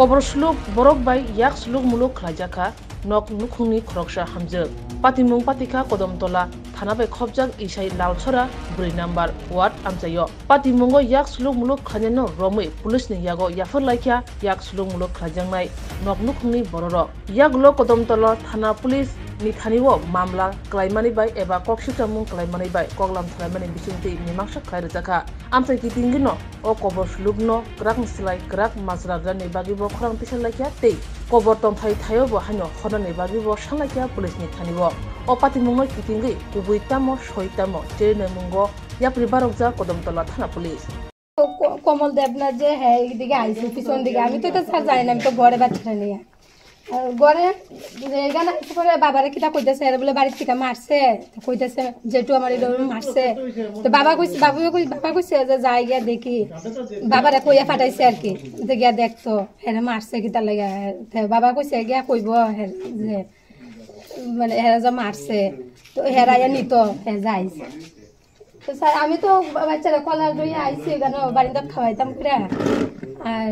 কবরসুলুক বরকবাই ইয়াক সুলুকমূলক রাজাখা নক নুখুনি খরকসা হামজ পাতিমুং পাতিখা কদমতলা থানাবাই খবজাক ইসাই লালছরা ব্রী number ward আমচাইয় পাতিমুঙ্গ ইয়াক সুলুকমূলক খাজানো রমই পুলিশ নিয়াগ ইয়াফর লাইখ্যা ইয়াক সুলুকমূলক খাজাংনাই নক নুখুনি বড়র ইয়াক লো কদমতলা থানা police ni thaniwo mamla klaimani bai eba kokshi chamung klaimani bai koklam thlaimani bisingti mimangsa khlai rajaka amsai ki tingino o kobor slubno krak silai krak masra gani bagi bo khorang pisan laikya tei কবর তন্থাই থাইও বহানো খননে বাগিব সালাকিয়া police নি থানিব অপাতি মুঙ্গই কিটিঙ্গি কুবুইতাম সইতাম ট্রেনে মুঙ্গ ইয়াপরি বারকজা কদমতলা থানা police কমল দেবনা যে হ্যাঁ এদিকে আইসি পিছন দিকে আমি তো এটা স্যার জানি না আমি তো ঘরে বাচ্চাটা নিয়ে গড়ে এখানে পরে বাবারে কিতা কইতেছে এরা বলে বাড়ির থেকে মারছে কইতেছে যেটু আমার এরকম মারছে তো বাবা কইছে বাবু বাবা কইছে যে যাই গিয়া দেখি বাবারে কইয়া ফাটাইছে আর কি যে গিয়া দেখতো হেরা মারছে কিতা লাগে বাবা কইছে গিয়া কইব যে মানে হেরা যা মারছে তো হেরা ইয়া নিত হে যাইছে তো স্যার আমি তো বাচ্চারা কলার দই আইছি কেন বাড়িতে খাওয়াইতাম করে আর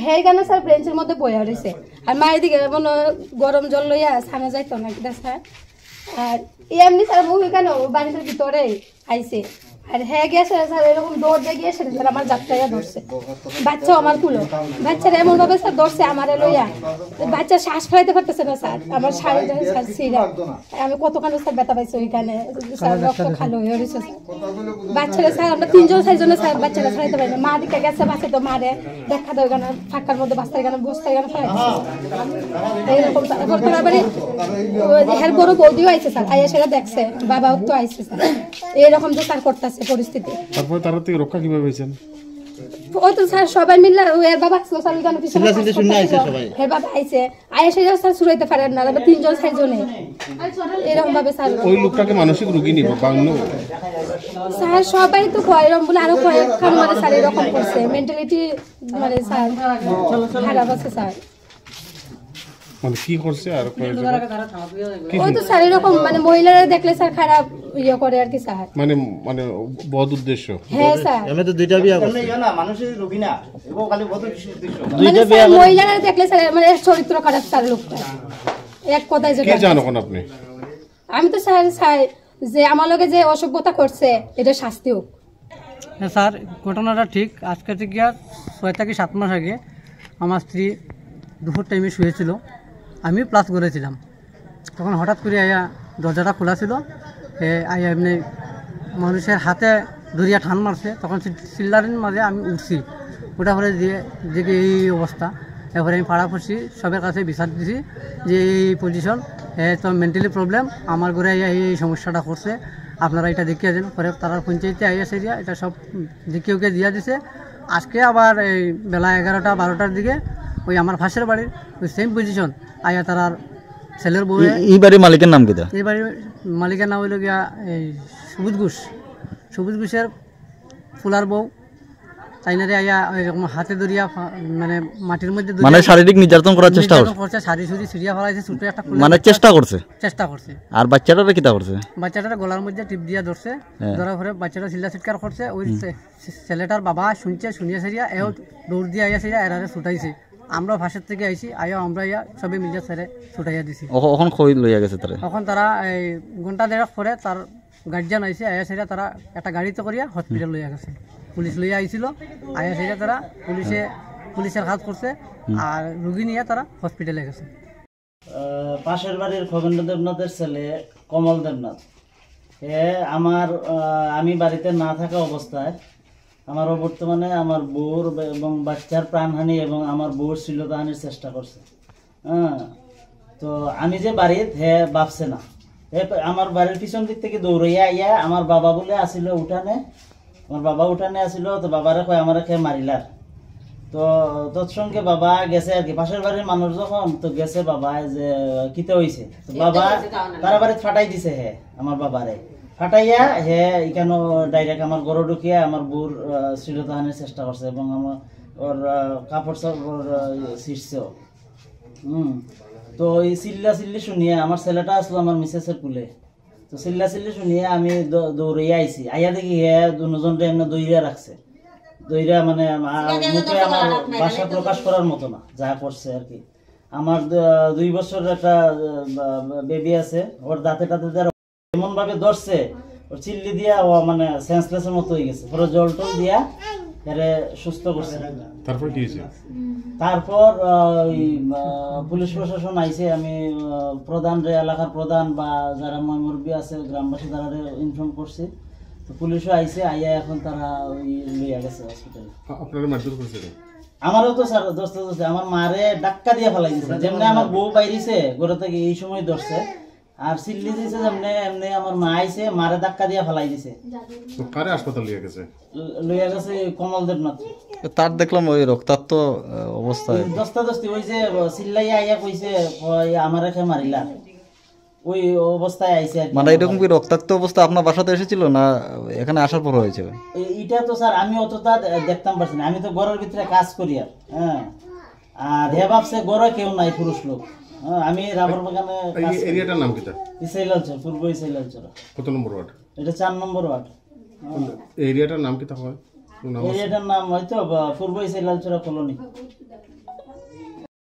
সেইকাৰণে ছাৰ স্যার মতে বহি বয়া আৰু আর মায়ের দিকে মনে গরম জল লইয়া সামনে যাইতো না কিনা স্যার আর এমনি স্যার মুখ এখানে বাড়িটার ভিতরে আইছে আর হ্যাঁ গেছে স্যার এরকম দৌড় দিয়ে গিয়েছে স্যার আমার যাত্রাইয়া ধরছে বাচ্চা আমার কুলো বাচ্চারা এমনভাবে স্যার ধরছে আমার লইয়া বাচ্চা শ্বাস ফেলাইতে পারতেছে না স্যার আমার শাড়ি স্যার ছিঁড়া আমি কতখানি স্যার ব্যথা পাইছি ওইখানে স্যার রক্ত খালো হয়ে রয়েছে বাচ্চারা স্যার আমরা তিনজন চারজনে স্যার বাচ্চারা ছাড়াইতে পারি মা দিকে গেছে বাচ্চা তো মারে দেখা দেয় ওখানে ফাঁকার মধ্যে বাচ্চার এখানে বসতে এখানে এইরকম তারপর আবার বড় বৌদিও আইছে স্যার আইয়া সেটা দেখছে বাবাও তো আইছে স্যার এইরকম তো স্যার করতেছে পরিস্থিতি তারপরে তারা থেকে রক্ষা কিভাবে হয়েছেন পারে না তিনজন এরকম ভাবে স্যার সবাই তো কয় বলে আরো মানে মেন্টালিটি মানে খারাপ আছে স্যার মানে ওই তো মানে মহিলারা দেখলে স্যার খারাপ ইয়ে করে আর কি স্যার মানে মানে উদ্দেশ্য হ্যাঁ স্যার আমি তো দুইটা বিয়া করছি না মানুষের না খালি উদ্দেশ্য মানে দুইটা বিয়া দেখলে স্যার মানে চরিত্র খারাপ স্যার এক কথাই যে জানো কোন আপনি আমি তো স্যার স্যার যে আমার লগে যে অসভ্যতা করছে এটা শাস্তি হোক হ্যাঁ স্যার ঘটনাটা ঠিক আজকে থেকে আর ছয় থেকে সাত মাস আগে আমার স্ত্রী দুপুর টাইমে শুয়েছিল আমি প্লাস করেছিলাম তখন হঠাৎ করে আয়া দরজাটা খোলা ছিল এমনি মানুষের হাতে দরিয়া ঠান মারছে তখন চিল্লারের মাঝে আমি উঠছি ওটা পরে দিয়ে দেখি এই অবস্থা এরপরে আমি পাড়া পড়ছি সবের কাছে বিচার দিছি যে এই পজিশন তো মেন্টালি প্রবলেম আমার ঘরে এই সমস্যাটা করছে আপনারা এটা দেখিয়ে দেন পরে তারা পঞ্চায়েতে আইয়াছে দিয়া এটা সব দেখিয়ে ওকে দিয়া দিছে আজকে আবার এই বেলা এগারোটা বারোটার দিকে ওই আমার ফাঁসের বাড়ির ওই সেম পজিশন আয়া তারা ছেলের বউ এই বাড়ির মালিকের নাম কি এই বাড়ির মালিকের নাম হইল গিয়া এই সবুজ ঘুষ সবুজ ঘুষের ফুলার বউ চাইনারে আইয়া এরকম হাতে ধরিয়া মানে মাটির মধ্যে মানে শারীরিক নির্যাতন করার চেষ্টা করছে শাড়ি সুড়ি ছিড়িয়া ফেলাইছে ছোট একটা মানে চেষ্টা করছে চেষ্টা করছে আর বাচ্চাটারে কিটা করছে বাচ্চাটারে গলার মধ্যে টিপ দিয়া ধরছে হ্যাঁ। ধরা ধরে বাচ্চাটা চিল্লা চিৎকার করছে ওই ছেলেটার বাবা শুনছে শুনিয়া সেরিয়া এও দৌড় দিয়া আইয়া সেরিয়া এরারে ছুটাইছে আমরা ভাষার থেকে আইছি আয়ো আমরা ইয়া সবে মিলে ছেড়ে ছুটাইয়া দিছি ওখন খরিদ লইয়া গেছে তারা ওখান তারা এই ঘন্টা দেড়ক পরে তার গার্জিয়ান আইছে আয়া সেটা তারা একটা গাড়িতে করিয়া হসপিটাল লইয়া গেছে পুলিশ লইয়া আইছিল আয়া সেটা তারা পুলিশে পুলিশের হাত করছে আর রুগী নিয়ে তারা হসপিটালে গেছে পাশের বাড়ির খগেন্দ্র দেবনাথের ছেলে কমল দেবনাথ এ আমার আমি বাড়িতে না থাকা অবস্থায় আমারও বর্তমানে আমার বউর এবং বাচ্চার প্রাণহানি এবং আমার বউর শ্লীলতাহানির চেষ্টা করছে হ্যাঁ তো আমি যে বাড়িত হে ভাবছে না হে আমার বাড়ির পিছন দিক থেকে দৌড়াইয়া ইয়া আমার বাবা বলে আসিল উঠানে আমার বাবা উঠানে আসিল তো বাবারে কয় আমার খেয়ে মারিলার তো তৎসঙ্গে বাবা গেছে আর কি পাশের বাড়ির মানুষ যখন তো গেছে বাবা যে কিতে হইছে তো বাবা তারা বাড়ি ফাটাই দিছে হে আমার বাবারে ফাটাইয়া হে এখান ডাইরেক্ট আমার গরু ঢুকিয়া আমার বুর শ্রীলতাহানের চেষ্টা করছে এবং আমার ওর কাপড় চাপড় শীর্ষেও হুম তো এই চিল্লা চিল্লি শুনিয়া আমার ছেলেটা আসলো আমার মিসেসের কুলে তো চিল্লা চিল্লি শুনিয়া আমি দৌড়াইয়া আইছি আইয়া দেখি হে দুজনটা এমনি দৌড়িয়া রাখছে দইরা মানে মুখে আমার ভাষা প্রকাশ করার মতো না যা করছে আর কি আমার দুই বছর একটা বেবি আছে ওর দাঁতে টাতে এমন ভাবে ধরছে ওর চিল্লি দিয়া ও মানে সেন্সলেসের মতো হয়ে গেছে পুরো জল টল দিয়া এরে সুস্থ করছে তারপর কি হয়েছে তারপর ওই পুলিশ প্রশাসন আইছে আমি প্রধান রে এলাকার প্রধান বা যারা মই ময়মুরবি আছে গ্রামবাসী তারা ইনফর্ম করছে তো পুলিশও আইছে আইয়া এখন তারা ওই লইয়া গেছে হসপিটালে আপনারা মারধর করছে আমারও তো স্যার দোস্ত দোস্ত আমার মারে ডাক্কা দিয়ে ফেলাই দিছে যেমনি আমার বউ বাইরিছে গোড়া থেকে এই সময় ধরছে আর সিল্লি মারে ধাক্কা দিয়ে ফেলাই দিছে তো তার দেখলাম ওই রক্তাক্ত অবস্থায় দস্তা দস্তি ওই যে সিল্লাই আইয়া কইছে আমারে মারিলা ওই অবস্থায় আইছে মানে এরকম কি রক্তাক্ত অবস্থা আপনার বাসাতে এসেছিল না এখানে আসার পর হয়েছে এটা তো স্যার আমি অতটা দেখতাম পারছি না আমি তো ঘরের ভিতরে কাজ করি আর হ্যাঁ আর হে ভাবছে ঘরে কেউ নাই পুরুষ লোক হ্যাঁ, আমি রাবার বাগানে এই এরিয়াটার নাম কিটা ইসাইল অঞ্চল পূর্ব ইসাইল অঞ্চল কত নম্বর ওয়ার্ড এটা 4 নম্বর ওয়ার্ড এরিয়াটার নাম কিটা হয় এরিয়াটার নাম হয়তো পূর্ব ইসাইল অঞ্চল কলোনি